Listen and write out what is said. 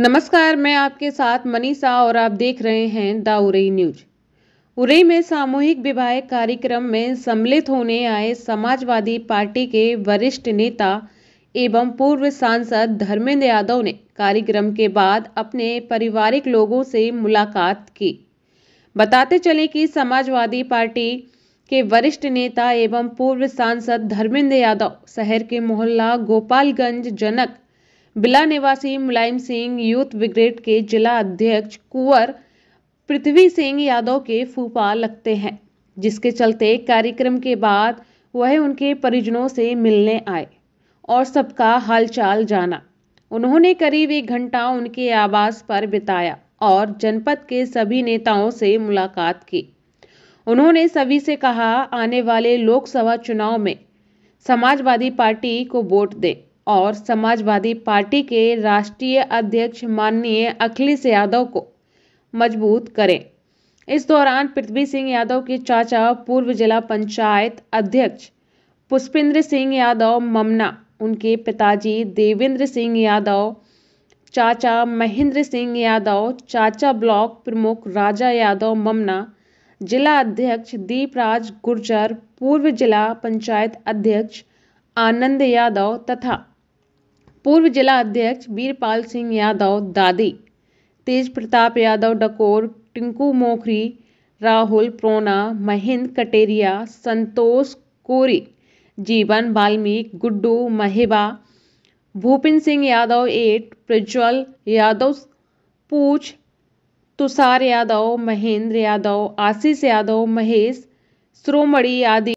नमस्कार मैं आपके साथ मनीषा और आप देख रहे हैं द उरई न्यूज उरई में सामूहिक विवाह कार्यक्रम में सम्मिलित होने आए समाजवादी पार्टी के वरिष्ठ नेता एवं पूर्व सांसद धर्मेंद्र यादव ने कार्यक्रम के बाद अपने पारिवारिक लोगों से मुलाकात की बताते चले कि समाजवादी पार्टी के वरिष्ठ नेता एवं पूर्व सांसद धर्मेंद्र यादव शहर के मोहल्ला गोपालगंज जनक बिला निवासी मुलायम सिंह यूथ ब्रिगेड के जिला अध्यक्ष कुंवर पृथ्वी सिंह यादव के फूफा लगते हैं जिसके चलते कार्यक्रम के बाद वह उनके परिजनों से मिलने आए और सबका हालचाल जाना उन्होंने करीब एक घंटा उनके आवास पर बिताया और जनपद के सभी नेताओं से मुलाकात की उन्होंने सभी से कहा आने वाले लोकसभा चुनाव में समाजवादी पार्टी को वोट दें और समाजवादी पार्टी के राष्ट्रीय अध्यक्ष माननीय अखिलेश यादव को मजबूत करें इस दौरान पृथ्वी सिंह यादव के चाचा पूर्व जिला पंचायत अध्यक्ष पुष्पेंद्र सिंह यादव ममना उनके पिताजी देवेंद्र सिंह यादव चाचा महेंद्र सिंह यादव चाचा ब्लॉक प्रमुख राजा यादव ममना जिला अध्यक्ष दीपराज गुर्जर पूर्व जिला पंचायत अध्यक्ष आनंद यादव तथा पूर्व जिला अध्यक्ष वीरपाल सिंह यादव दादी तेज प्रताप यादव डकोर टिंकू मोखरी राहुल प्रोना महेंद्र कटेरिया संतोष कोरी जीवन बाल्मीक गुड्डू महेबा भूपिन सिंह यादव एट प्रज्वल यादव पूछ तुषार यादव महेंद्र यादव आशीष यादव महेश श्रोमणि आदि